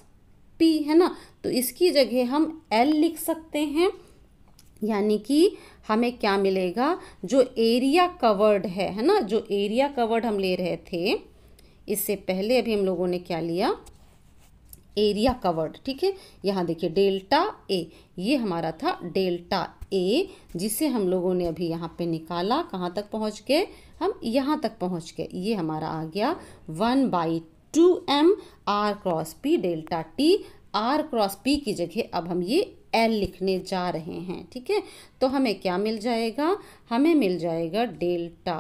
पी है ना तो इसकी जगह हम एल लिख सकते हैं यानी कि हमें क्या मिलेगा जो एरिया कवर्ड है है ना जो एरिया कवर्ड हम ले रहे थे इससे पहले अभी हम लोगों ने क्या लिया एरिया कवर्ड ठीक है यहाँ देखिए डेल्टा ए ये हमारा था डेल्टा ए जिसे हम लोगों ने अभी यहाँ पे निकाला कहाँ तक पहुँच गए हम यहाँ तक पहुँच गए ये हमारा आ गया one by two M R cross P delta T R cross P की जगह अब हम ये एल लिखने जा रहे हैं ठीक है तो हमें क्या मिल जाएगा हमें मिल जाएगा डेल्टा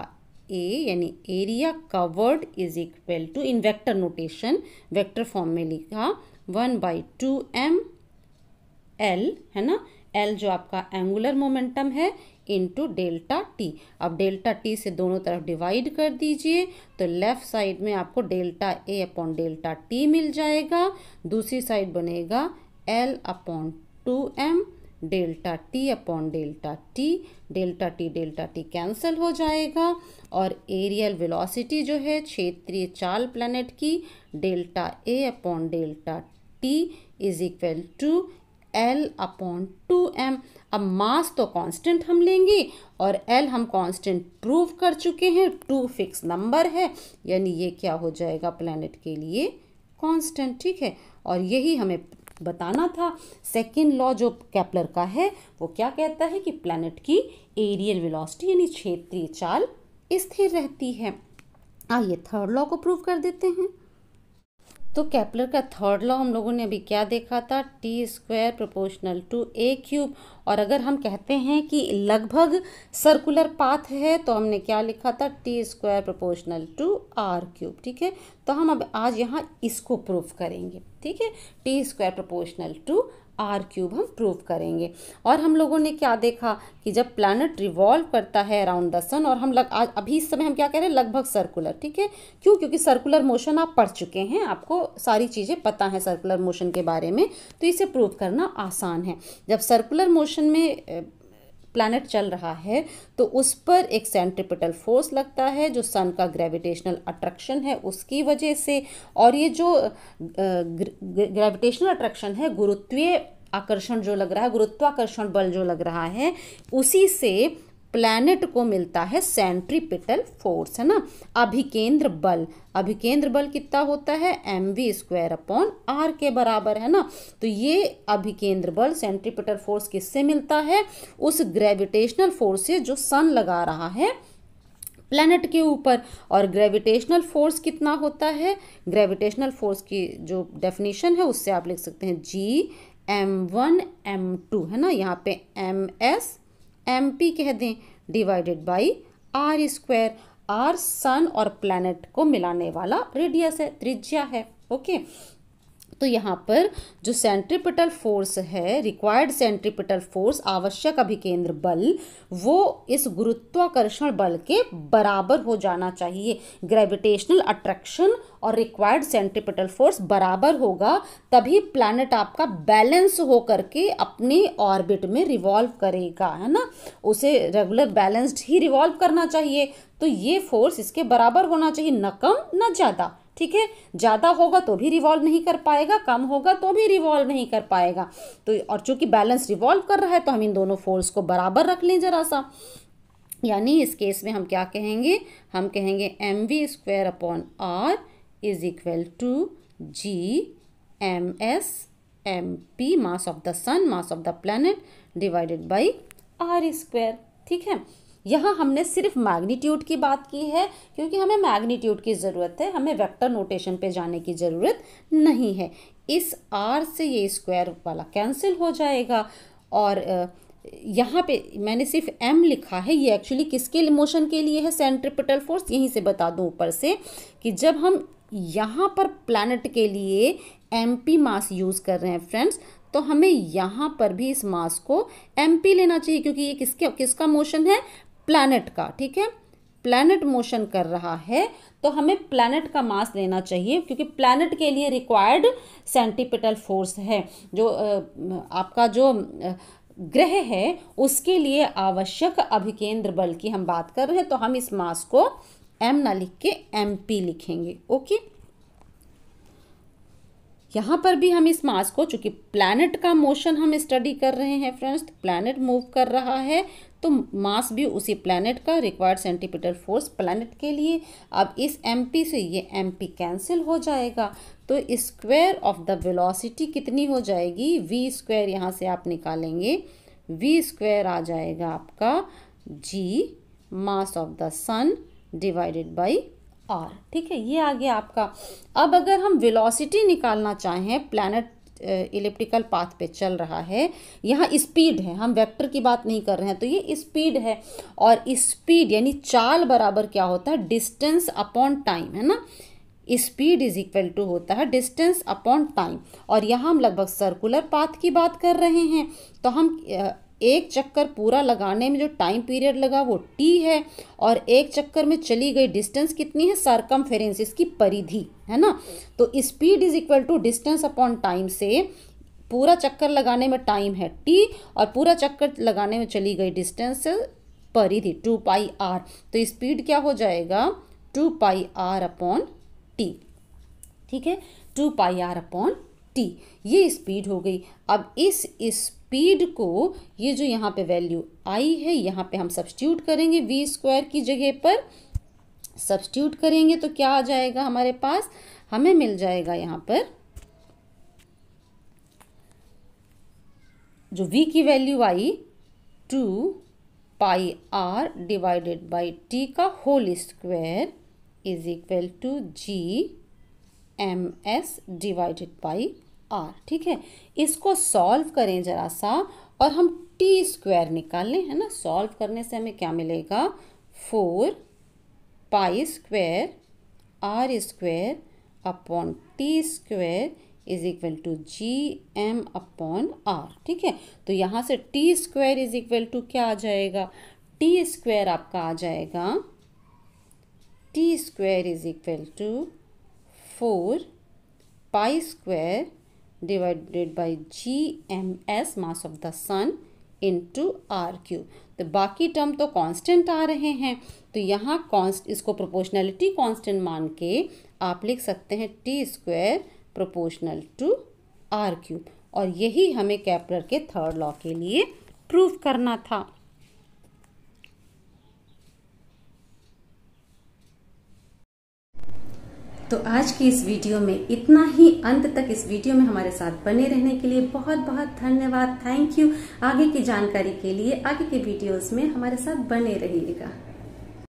ए यानी area covered is equal to in vector notation vector form में लिखा one by two M L है ना एल जो आपका एंगुलर मोमेंटम है इंटू डेल्टा टी अब डेल्टा टी से दोनों तरफ डिवाइड कर दीजिए तो लेफ्ट साइड में आपको delta A upon delta T मिल जाएगा दूसरी साइड बनेगा L upon two M delta T upon delta T delta T delta T cancel हो जाएगा और एरियल वेलोसिटी जो है क्षेत्रीय चाल प्लानट की delta A upon delta T is equal to L upon two M अब मास तो कांस्टेंट हम लेंगे और एल हम कांस्टेंट प्रूव कर चुके हैं टू फिक्स नंबर है यानी ये क्या हो जाएगा प्लैनेट के लिए कांस्टेंट ठीक है और यही हमें बताना था सेकेंड लॉ जो कैपलर का है वो क्या कहता है कि प्लानट की एरियल विलॉसिटी यानी क्षेत्रीय चाल स्थिर रहती है आइए थर्ड लॉ को प्रूव कर देते हैं तो कैपलर का थर्ड लॉ हम लोगों ने अभी क्या देखा था T square proportional to A cube और अगर हम कहते हैं कि लगभग सर्कुलर पाथ है तो हमने क्या लिखा था T square proportional to R cube ठीक है तो हम अब आज यहाँ इसको प्रूफ करेंगे ठीक है T square proportional to R cube हम प्रूव करेंगे और हम लोगों ने क्या देखा कि जब प्लानट रिवॉल्व करता है अराउंड द सन और हम लग आज अभी इस समय हम क्या कह रहे हैं लगभग सर्कुलर ठीक है क्यों क्योंकि सर्कुलर मोशन आप पढ़ चुके हैं आपको सारी चीज़ें पता है सर्कुलर मोशन के बारे में तो इसे प्रूव करना आसान है जब सर्कुलर मोशन में प्लानट चल रहा है तो उस पर एक सेंट्रिपिटल फोर्स लगता है जो सन का ग्रेविटेशनल अट्रैक्शन है उसकी वजह से और ये जो ग्रेविटेशनल अट्रैक्शन है गुरुत्वीय आकर्षण जो लग रहा है गुरुत्वाकर्षण बल जो लग रहा है उसी से प्लैनेट को मिलता है सेंट्रीपिटल फोर्स है ना अभिकेंद्र बल अभिकेंद्र बल कितना होता है M V square upon R के बराबर है ना तो ये अभिकेंद्र बल सेंट्रीपिटल फोर्स किससे मिलता है उस ग्रेविटेशनल फोर्स से जो सन लगा रहा है प्लैनेट के ऊपर और ग्रेविटेशनल फोर्स कितना होता है ग्रेविटेशनल फोर्स की जो डेफिनेशन है उससे आप लिख सकते हैं G M one M two है ना यहाँ पे एम एस एम पी कह दें divided by R square R sun और प्लैनेट को मिलाने वाला रेडियस है त्रिज्या है ओके तो यहाँ पर जो सेंट्रिपिटल फोर्स है रिक्वायर्ड सेंट्रिपिटल फोर्स आवश्यक अभिकेंद्र बल वो इस गुरुत्वाकर्षण बल के बराबर हो जाना चाहिए ग्रेविटेशनल अट्रैक्शन और रिक्वायर्ड सेंट्रिपिटल फोर्स बराबर होगा तभी प्लानट आपका बैलेंस हो करके अपने ऑर्बिट में रिवॉल्व करेगा है ना उसे रेगुलर बैलेंस्ड ही रिवॉल्व करना चाहिए तो ये फोर्स इसके बराबर होना चाहिए न कम न ज़्यादा ठीक है ज़्यादा होगा तो भी रिवॉल्व नहीं कर पाएगा कम होगा तो भी रिवॉल्व नहीं कर पाएगा तो और चूंकि बैलेंस रिवॉल्व कर रहा है तो हम इन दोनों फोर्स को बराबर रख लें जरा सा यानी इस केस में हम क्या कहेंगे हम कहेंगे M V square upon R is equal to G M S M P mass of the sun mass of the planet divided by R square ठीक है यहाँ हमने सिर्फ मैग्नीट्यूड की बात की है क्योंकि हमें मैग्नीट्यूड की ज़रूरत है हमें वेक्टर नोटेशन पे जाने की ज़रूरत नहीं है इस आर से ये स्क्वायर वाला कैंसिल हो जाएगा और यहाँ पे मैंने सिर्फ एम लिखा है ये एक्चुअली किसके मोशन के लिए है सेंट्रिपिटल फोर्स यहीं से बता दूँ ऊपर से कि जब हम यहाँ पर प्लानट के लिए एम पी मास यूज़ कर रहे हैं फ्रेंड्स तो हमें यहाँ पर भी इस मास को एम पी लेना चाहिए क्योंकि ये किसके किसका मोशन है प्लैनेट का ठीक है प्लैनेट मोशन कर रहा है तो हमें प्लैनेट का मास लेना चाहिए क्योंकि प्लैनेट के लिए रिक्वायर्ड सेंटीपिटल फोर्स है जो आपका जो ग्रह है उसके लिए आवश्यक अभिकेंद्र बल की हम बात कर रहे हैं तो हम इस मास को एम ना लिख के एम पी लिखेंगे ओके यहाँ पर भी हम इस मास को चूंकि प्लैनेट का मोशन हम स्टडी कर रहे हैं फ्रेंड्स प्लैनेट मूव कर रहा है तो मास भी उसी प्लानट का रिक्वायर्ड सेंटीमीटर फोर्स प्लानट के लिए अब इस एम से ये एम कैंसिल हो जाएगा तो स्क्वायर ऑफ द वेलोसिटी कितनी हो जाएगी वी स्क्वायर यहाँ से आप निकालेंगे वी स्क्वायर आ जाएगा आपका G mass of the sun divided by R ठीक है ये आ गया आपका अब अगर हम वेलोसिटी निकालना चाहें प्लानट इलेप्टिकल पाथ पे चल रहा है यहाँ स्पीड है हम वेक्टर की बात नहीं कर रहे हैं तो ये स्पीड है और स्पीड यानी चाल बराबर क्या होता है डिस्टेंस अपॉन टाइम है ना स्पीड इज इक्वल टू होता है डिस्टेंस अपॉन टाइम और यहाँ हम लगभग सर्कुलर पाथ की बात कर रहे हैं तो हम एक चक्कर पूरा लगाने में जो टाइम पीरियड लगा वो टी है और एक चक्कर में चली गई डिस्टेंस कितनी है सरकम की परिधि है ना तो speed is equal to distance upon time से पूरा चक्कर लगाने में टाइम है टी और पूरा चक्कर लगाने में चली गई डिस्टेंस परिधि टू पाई आर तो स्पीड क्या हो जाएगा two pi R upon T ठीक है two pi R upon T ये स्पीड हो गई अब इस इस स्पीड को ये जो यहाँ पे वैल्यू आई है यहाँ पे हम सब्सटीट्यूट करेंगे वी स्क्वायर की जगह पर सब्सटीट्यूट करेंगे तो क्या आ जाएगा हमारे पास हमें मिल जाएगा यहाँ पर जो v की वैल्यू आई two pi R divided by T का whole square is equal to G M S divided by R ठीक है इसको सॉल्व करें ज़रा सा और हम टी स्क्वायर निकाल लें है ना सॉल्व करने से हमें क्या मिलेगा four pi square R square upon T square is equal to G M upon R ठीक है तो यहाँ से T square is equal to क्या आ जाएगा टी स्क्वायर आपका आ जाएगा T square is equal to four pi square divided M S mass of the sun into R cube तो बाकी टर्म तो कांस्टेंट आ रहे हैं तो यहाँ कॉन्स्ट इसको प्रोपोर्शनैलिटी कांस्टेंट मान के आप लिख सकते हैं T square proportional to R cube और यही हमें कैपलर के थर्ड लॉ के लिए प्रूव करना था तो आज की इस वीडियो में इतना ही अंत तक इस वीडियो में हमारे साथ बने रहने के लिए बहुत बहुत धन्यवाद थैंक यू आगे की जानकारी के लिए आगे के वीडियोस में हमारे साथ बने रहिएगा